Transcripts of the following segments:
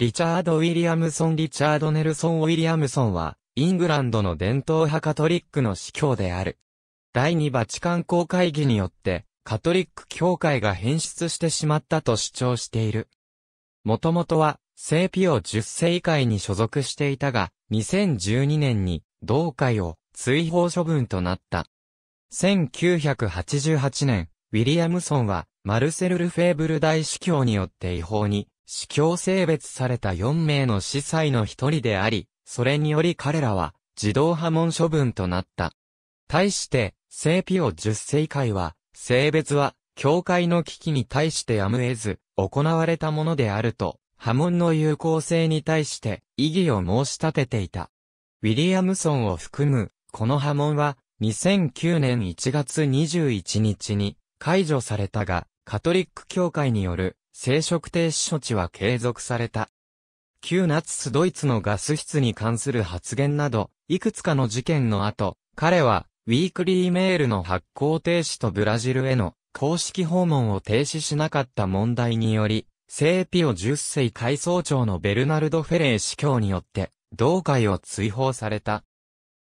リチャード・ウィリアムソン・リチャード・ネルソン・ウィリアムソンは、イングランドの伝統派カトリックの司教である。第二バチカン公会議によって、カトリック教会が変質してしまったと主張している。もともとは、聖ピオ10世会に所属していたが、2012年に、同会を追放処分となった。1988年、ウィリアムソンは、マルセル・ルフェーブル大司教によって違法に、司教性別された4名の司祭の一人であり、それにより彼らは自動破門処分となった。対して、聖ピオ10世会は、性別は、教会の危機に対してやむ得ず、行われたものであると、波紋の有効性に対して異議を申し立てていた。ウィリアムソンを含む、この波紋は、2009年1月21日に解除されたが、カトリック教会による生殖停止処置は継続された。旧ナチスドイツのガス室に関する発言など、いくつかの事件の後、彼は、ウィークリーメールの発行停止とブラジルへの公式訪問を停止しなかった問題により、聖ピオ10世改装長のベルナルド・フェレー司教によって、同会を追放された。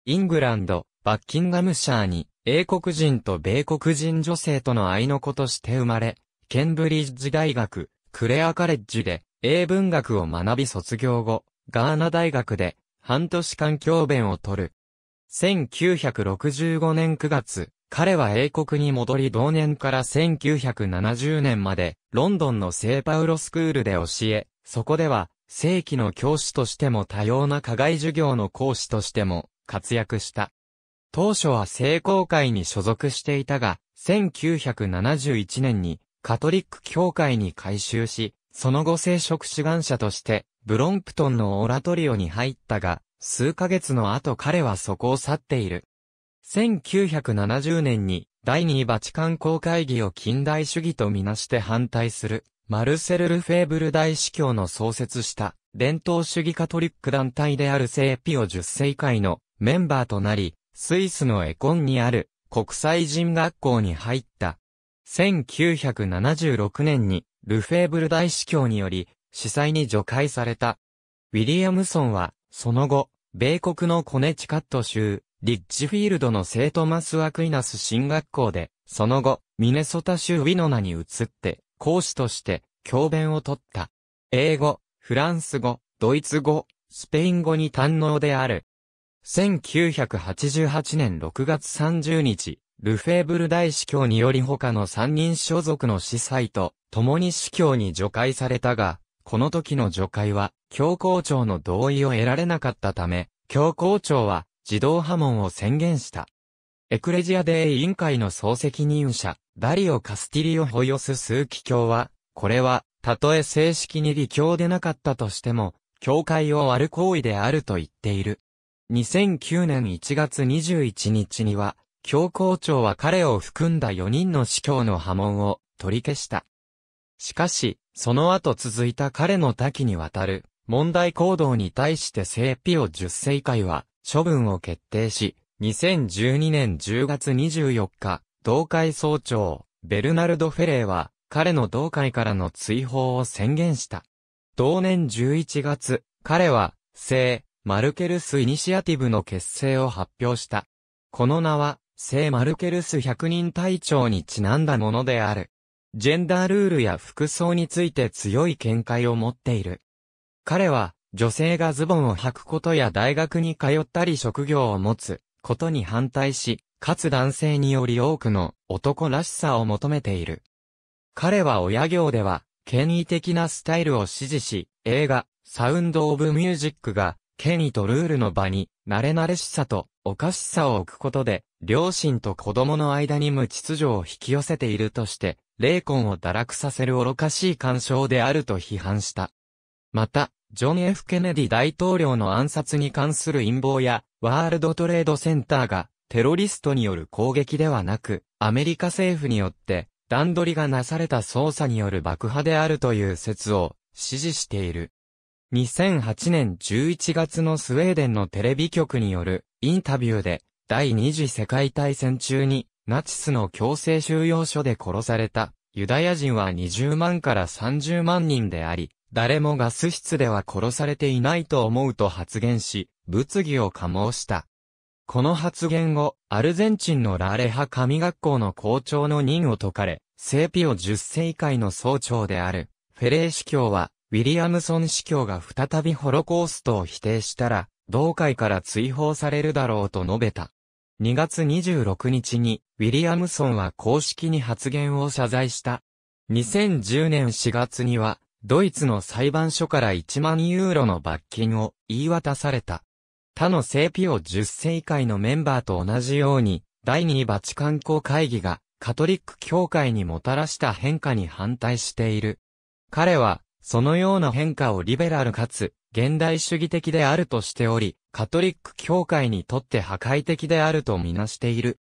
イングランド、バッキンガムシャーに、英国人と米国人女性との愛の子として生まれ、ケンブリッジ大学、クレアカレッジで英文学を学び卒業後、ガーナ大学で半年間教鞭を取る。1965年9月、彼は英国に戻り同年から1970年までロンドンの聖パウロスクールで教え、そこでは正規の教師としても多様な課外授業の講師としても活躍した。当初は聖公会に所属していたが、1971年にカトリック教会に改修し、その後聖職志願者として、ブロンプトンのオラトリオに入ったが、数ヶ月の後彼はそこを去っている。1970年に、第2バチカン公会議を近代主義とみなして反対する、マルセル・ルフェーブル大司教の創設した、伝統主義カトリック団体である聖ピオ10世会のメンバーとなり、スイスのエコンにある国際人学校に入った。1976年にルフェーブル大司教により、司祭に除外された。ウィリアムソンは、その後、米国のコネチカット州、リッチフィールドの聖トマス・アクイナス進学校で、その後、ミネソタ州ウィノナに移って、講師として、教鞭を取った。英語、フランス語、ドイツ語、スペイン語に堪能である。1988年6月30日、ルフェーブル大司教により他の三人所属の司祭と、共に司教に除外されたが、この時の除外は、教皇庁の同意を得られなかったため、教皇庁は、自動破門を宣言した。エクレジアデイ委員会の総責任者、ダリオ・カスティリオ・ホヨス・スーキ教は、これは、たとえ正式に理教でなかったとしても、教会を割る行為であると言っている。2009年1月21日には、教皇庁は彼を含んだ4人の司教の波紋を取り消した。しかし、その後続いた彼の多岐にわたる問題行動に対して聖ピオ10世会は処分を決定し、2012年10月24日、同会総長、ベルナルド・フェレーは、彼の同会からの追放を宣言した。同年11月、彼は、聖、マルケルス・イニシアティブの結成を発表した。この名は、聖マルケルス100人隊長にちなんだものである。ジェンダールールや服装について強い見解を持っている。彼は、女性がズボンを履くことや大学に通ったり職業を持つことに反対し、かつ男性により多くの男らしさを求めている。彼は親業では、権威的なスタイルを支持し、映画、サウンド・オブ・ミュージックが権威とルールの場に、慣れ慣れしさと、おかしさを置くことで、両親と子供の間に無秩序を引き寄せているとして、霊魂を堕落させる愚かしい干渉であると批判した。また、ジョン・ F・ ケネディ大統領の暗殺に関する陰謀や、ワールドトレードセンターが、テロリストによる攻撃ではなく、アメリカ政府によって、段取りがなされた捜査による爆破であるという説を、支持している。2008年11月のスウェーデンのテレビ局によるインタビューで、第二次世界大戦中にナチスの強制収容所で殺されたユダヤ人は20万から30万人であり、誰もガス室では殺されていないと思うと発言し、物議を醸した。この発言後、アルゼンチンのラーレ派神学校の校長の任を解かれ、聖ピオ10世以下の総長である、フェレー司教は、ウィリアムソン司教が再びホロコーストを否定したら、同会から追放されるだろうと述べた。2月26日に、ウィリアムソンは公式に発言を謝罪した。2010年4月には、ドイツの裁判所から1万ユーロの罰金を言い渡された。他の聖ピオ10世会のメンバーと同じように、第2バチカン公会議がカトリック教会にもたらした変化に反対している。彼は、そのような変化をリベラルかつ現代主義的であるとしており、カトリック教会にとって破壊的であるとみなしている。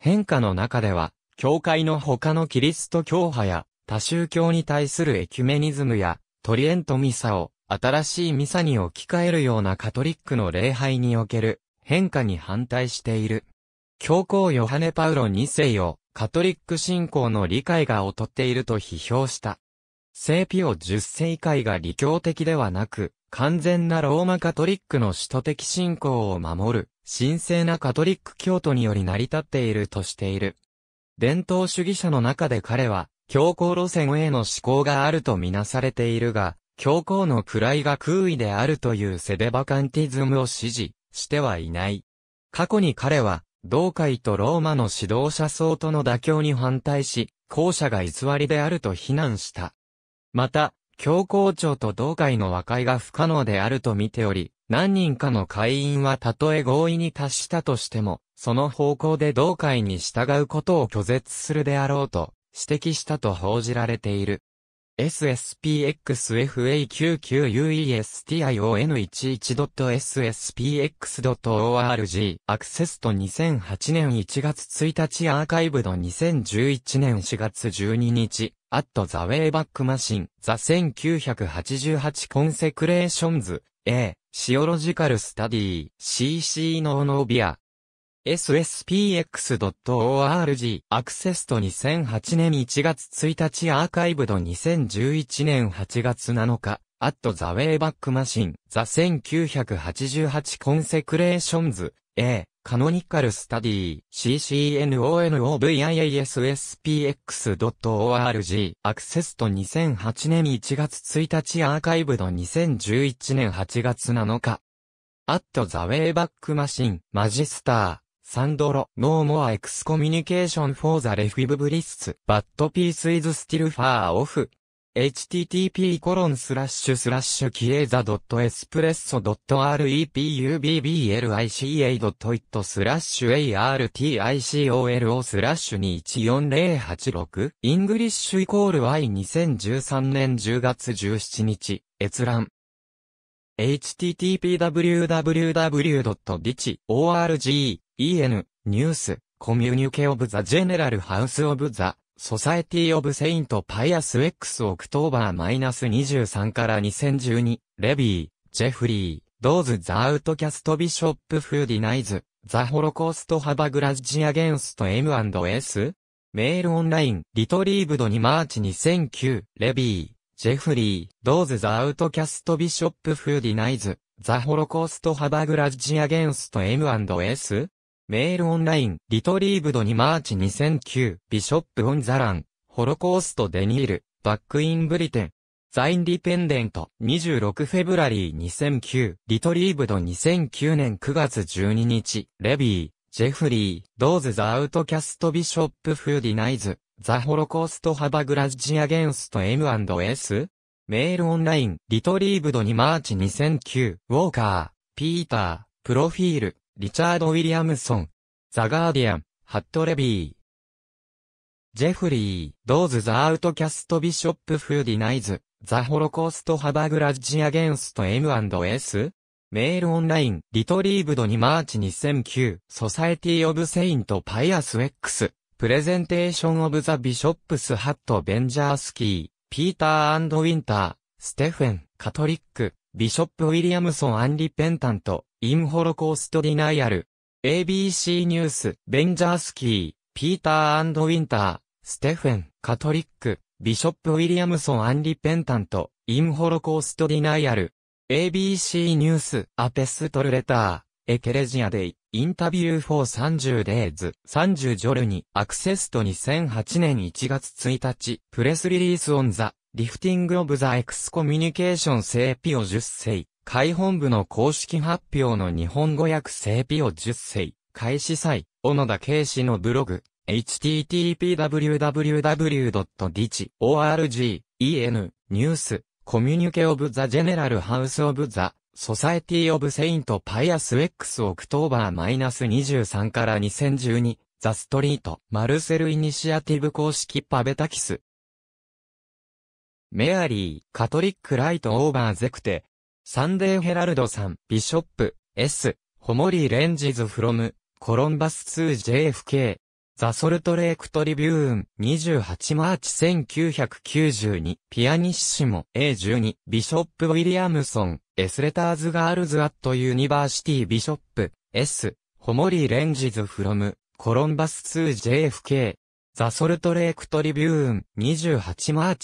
変化の中では、教会の他のキリスト教派や多宗教に対するエキュメニズムやトリエントミサを新しいミサに置き換えるようなカトリックの礼拝における変化に反対している。教皇ヨハネ・パウロ2世をカトリック信仰の理解が劣っていると批評した。聖ピオ十世界が理教的ではなく、完全なローマカトリックの使徒的信仰を守る、神聖なカトリック教徒により成り立っているとしている。伝統主義者の中で彼は、教皇路線への思考があるとみなされているが、教皇の位が空位であるというセデバカンティズムを支持してはいない。過去に彼は、同会とローマの指導者層との妥協に反対し、後者が偽りであると非難した。また、教皇庁と同会の和解が不可能であると見ており、何人かの会員はたとえ合意に達したとしても、その方向で同会に従うことを拒絶するであろうと指摘したと報じられている。sspxfa99uestion11.sspx.org アクセスと2008年1月1日アーカイブド2011年4月12日アットザウェイバックマシンザ1988コンセクレーションズ A シオロジカルスタディ CC ノーノービア sspx.org アクセスと2008年1月1日アーカイブド2011年8月7日アットザウェイバックマシンザ1988コンセクレーションズ A カノニカルスタディ CCNONOVIASSPX.org アクセスと2008年1月1日アーカイブド2011年8月7日アットザウェイバックマシン、マジスター。サンドロ、ノーモアエクスコミュニケーションフォーザレフィブブリス、ツ、バッドピースイズスティルファーオフ。http コロンスラッシュスラッシュキエザドットエスプレッソドット repubblica ドットイットスラッシュ articolo スラッシュ21408イングリッシュイコール y 2013年10月17日閲覧 http://www.dich.org/en/news communique of the general house of the Society of Saint Pius X オクトーバー -23 から2012レビー、ジェフリー、ドーズ・ザ・アウトキャスト・ビショップ・フーディナイズ、ザ・ホロコースト・ハバ・グラッジ・アゲンスト・ M&S? メールオンライン、リトリーブドにマーチ2009、レビー。ジェフリー、ドーズ・ザ・アウトキャスト・ビショップ・フーディナイズ、ザ・ホロコースト・ハバグラッジ・アゲンスト・ M&S? メールオンライン、リトリーブドにマーチ2009、ビショップ・オン・ザ・ラン、ホロコースト・デニール、バック・イン・ブリテン、ザ・インディペンデント、26フェブラリー2009、リトリーブド2009年9月12日、レビー、ジェフリー、ドーズ・ザ・アウトキャスト・ビショップ・フーディナイズ、ザ・ホロコースト・ハバグラッジ・アゲンスト・ M&S? メールオンライン、リトリーブドにマーチ2009、ウォーカー、ピーター、プロフィール、リチャード・ウィリアムソン、ザ・ガーディアン、ハット・レビー。ジェフリー、ドーズ・ザ・アウトキャスト・ビショップ・フーディナイズ、ザ・ホロコースト・ハバグラッジ・アゲンスト・ M&S? メールオンライン、リトリーブドにマーチ2009、ソサエティ・オブ・セイント・パイアス X。プレゼンテーションオブザビショップスハットベンジャースキー、ピーターウィンター、ステフェン、カトリック、ビショップ・ウィリアムソン・アンリペンタント、イン・ホロコースト・ディナイアル、ABC ニュース、ベンジャースキー、ピーターウィンター、ステフェン、カトリック、ビショップ・ウィリアムソン・アンリペンタント、イン・ホロコースト・ディナイアル、ABC ニュース、アペストルレター、エケレジアデイ。インタビューフォー30デイズ30ジョルにアクセスと2008年1月1日プレスリリースオンザリフティングオブザエクスコミュニケーション聖ピオ10世会本部の公式発表の日本語訳聖ピオ10世開始祭小野田圭司のブログ http://www.dichorgen ニュースコミュニケオブザジェネラルハウスオブザソサエティ・オブ・セイント・パイアス・エックス・オクトーバー・マイナス23から2012、ザ・ストリート、マルセル・イニシアティブ公式パベタキス。メアリー、カトリック・ライト・オーバー・ゼクテ、サンデー・ヘラルドさん、ビショップ、S、ホモリー・レンジズ・フロム、コロンバス 2JFK、ザ・ソルトレイク・トリビューン、28マーチ1992、ピアニッシモ、A12、ビショップ・ウィリアムソン、エスレターズ・ガールズ・アット・ユニバーシティ・ビショップ、S、ホモリー・レンジズ・フロム、コロンバスツー・ j f k ザ・ソルトレイク・トリビューン、28マー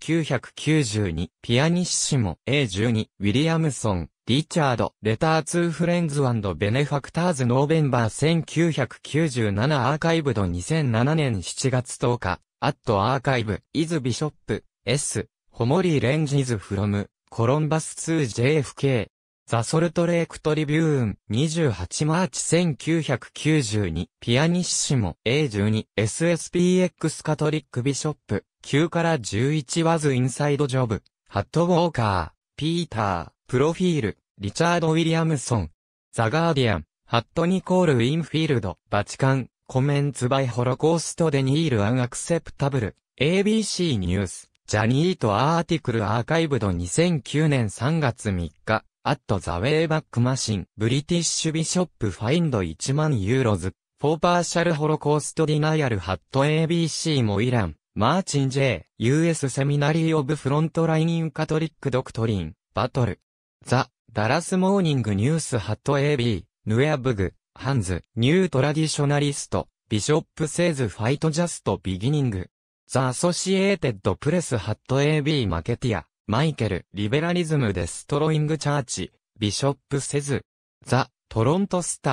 チ1992、ピアニッシモ、A12、ウィリアムソン、リチャード、レターツーフレンズベネファクターズノーベンバー1997アーカイブド2007年7月10日、アットアーカイブ、イズビショップ、S、ホモリーレンジズフロム、コロンバス 2JFK、ザソルトレイクトリビューン、28マーチ1992、ピアニッシモ、A12、SSPX カトリックビショップ、9から11ワズインサイドジョブ、ハットウォーカー、ピーター、プロフィール、リチャード・ウィリアムソン。ザ・ガーディアン、ハット・ニコール・ウィンフィールド、バチカン、コメンツ・バイ・ホロコースト・デ・ニール・アン・アクセプタブル、ABC ニュース、ジャニート・アーティクル・アーカイブド2009年3月3日、アット・ザ・ウェイバック・マシン、ブリティッシュ・ビショップ・ファインド1万ユーロズ、フォーパーシャル・ホロコースト・ディナイアル・ハット・ ABC モイラン、マーチン・ J、US セミナリー・オブ・フロントライン・カトリック・ドクトリン、バトル、ザ・ダラスモーニングニュースハット AB、ヌエアブグ、ハンズ、ニュートラディショナリスト、ビショップセイズファイトジャストビギニング。ザ・アソシエーテッドプレスハット AB マケティア、マイケル、リベラリズムデストロイングチャーチ、ビショップセズ、ザ・トロントスタ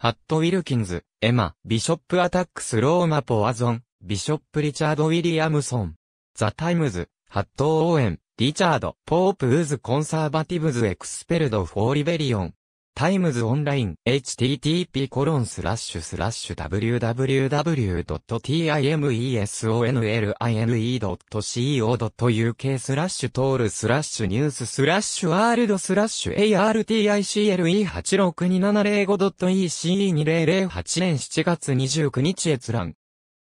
ー、ハット・ウィルキンズ、エマ、ビショップ・アタックス・ローマ・ポワゾン、ビショップ・リチャード・ウィリアムソン、ザ・タイムズ、ハット・オーエン、リチャード、ポープウズコンサーバティブズエクスペルドフォーリベリオン。タイムズオンライン、http コロンスラッシュスラッシュ www.timesonline.co.uk スラッシュトールスラッシュニューススラッシュワールドスラッシュ a r t i c l e 8 6 2 7 0 5 e c 2 0 0 8年7月29日閲覧。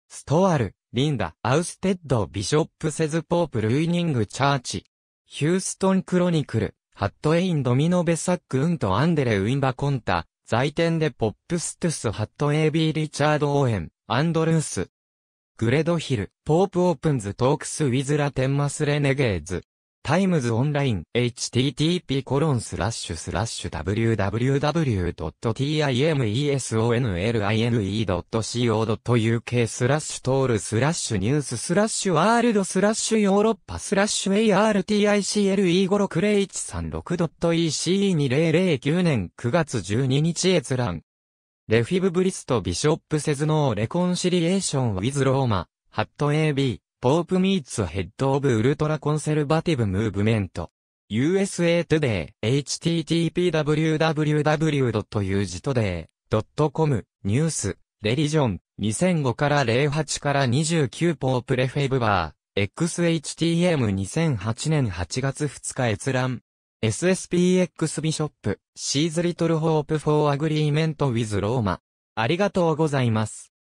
ストアル。リンダ、アウステッド、ビショップセズポープ、ルイニング、チャーチ、ヒューストンクロニクル、ハットエイン、ドミノベサック、ウント、アンデレ、ウィンバコンタ、在店でポップストゥス、ハットエイビー、リチャード、オーエン、アンドルース、グレドヒル、ポープオープンズ、トークス、ウィズラ、テンマス、レネゲーズ、タイムズオンライン http://www.timesonline.co.uk スラッシュトールスラッシュニューススラッシュワールドスラッシュヨーロッパスラッシュ a r t i c l e 5 6 0 3 6 e c 2 0 0 9年9月12日閲覧レフィブブリストビショップセズノーレコンシリエーションウィズローマハット AB ポープミーツヘッドオブウルトラコンセルバティブムーブメント。USA Today http://www.utoday.com ニュースレリジョン2005から08から29ポープレフェブバー XHTM2008 年8月2日閲覧 SSPX ビショップシーズリトルホープフォーアグリーメントウィズローマありがとうございます。